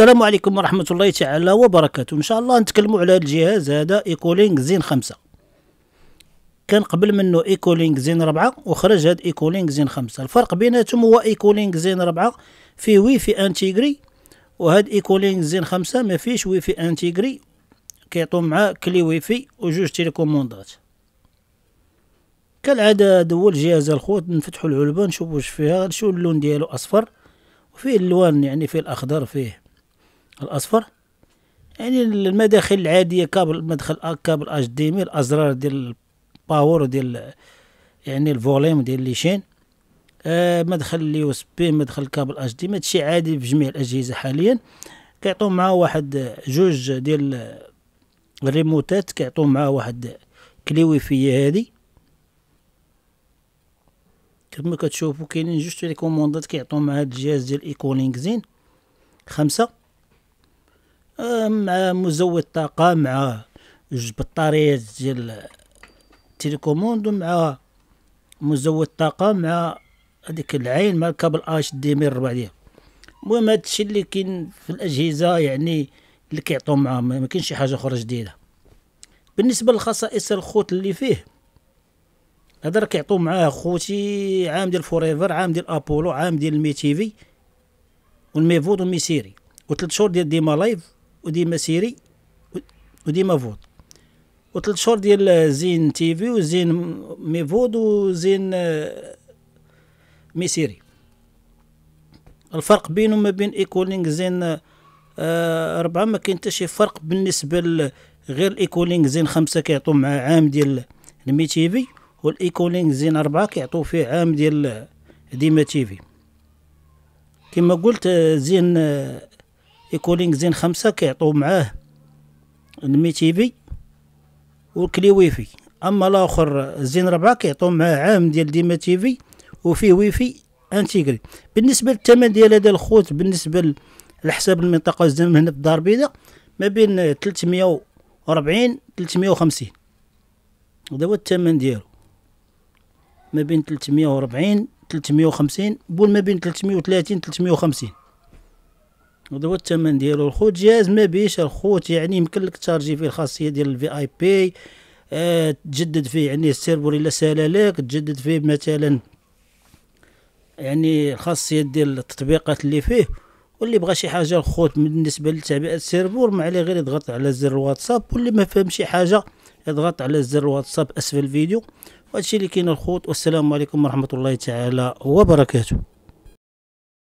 السلام عليكم ورحمة الله تعالى وبركاته إن شاء الله نتكلموا على هذا الجهاز هذا إيكولينغ زين خمسة كان قبل منه إيكولينغ زين ربعة وخرج هذا إيكولينغ زين خمسة الفرق بيناتهم هو إيكولينغ زين ربعة فيه ويفي أنتيغري وهذا إيكولينغ زين خمسة ما وي ويفي أنتيغري كيعطو معاه كلي ويفي وجوج تيليكوموندات كالعادة دول الجهاز الخوت نفتحوا العلبة نشوفوا واش فيها نشوفو اللون ديالو أصفر وفيه اللوان يعني فيه الأخضر فيه الاصفر يعني المداخل العاديه كابل مدخل كابل اش دي مي الازرار ديال الباور ديال يعني الفوليم ديال لي شين آه مدخل اليو اس بي مدخل كابل اش دي مي هادشي عادي في جميع الاجهزه حاليا كيعطيو معاه واحد جوج ديال الريموتات كيعطيو معاه واحد في هادي كما كتشوفوا كاينين جوج تيليكوموندات كيعطيو مع هاد الجهاز ديال ايكولينك زين خمسة مع مزود طاقه مع جوج بطاريات ديال التليكوموند مع مزود طاقه مع هذيك العين مع الكابل اش دي مي الربع ديال المهم هادشي اللي كاين في الاجهزه يعني اللي كيعطو معاهم ما كاينش شي حاجه اخرى جديده بالنسبه لخصائص الخوت اللي فيه هذا راه كيعطيو معاه خوتي عام ديال فوريفر عام ديال ابولو عام ديال المي تيفي والميفود وميسيري وثلاث شهور ديال ديما لايف وديما سيري وديما فود وثلاث شهور ديال زين تيفي وزين ميفود وزين آه، ميسيري الفرق بينهم ما بين ايكولينغ زين آه، أربعة ما كاين حتى شي فرق بالنسبة غير الايكولينغ زين خمسة كيعطو مع عام ديال في والايكولينغ زين أربعة كيعطو فيه عام ديال آه، ديما تيفي كما قلت زين ايكولينغ زين خمسة كيعطو معاه الميتيفي والكلي ويفي اما الاخر زين ربعة كيعطو معاه عام ديال ديما تيفي وفيه ويفي انتيغري بالنسبه للثمن ديال هذا الخوت بالنسبه لحساب المنطقه الزمن هنا في الدار البيضاء ما بين و خمسين هذا هو الثمن ديالو ما بين و خمسين بول ما بين و خمسين هذا هو الثمن ديالو الخوت جهاز ما بيش الخوت يعني يمكن لك تشارجي فيه الخاصيه ديال الفي اي بي آه تجدد فيه يعني السيرفر الا سالا لك تجدد فيه مثلا يعني الخاصيه ديال التطبيقات اللي فيه واللي بغى شي حاجه الخوت بالنسبه لتعبئه السيرفر ما عليه غير يضغط على زر الواتساب واللي ما فهم شي حاجه يضغط على زر الواتساب اسفل الفيديو وهادشي اللي كاين الخوت والسلام عليكم ورحمه الله تعالى وبركاته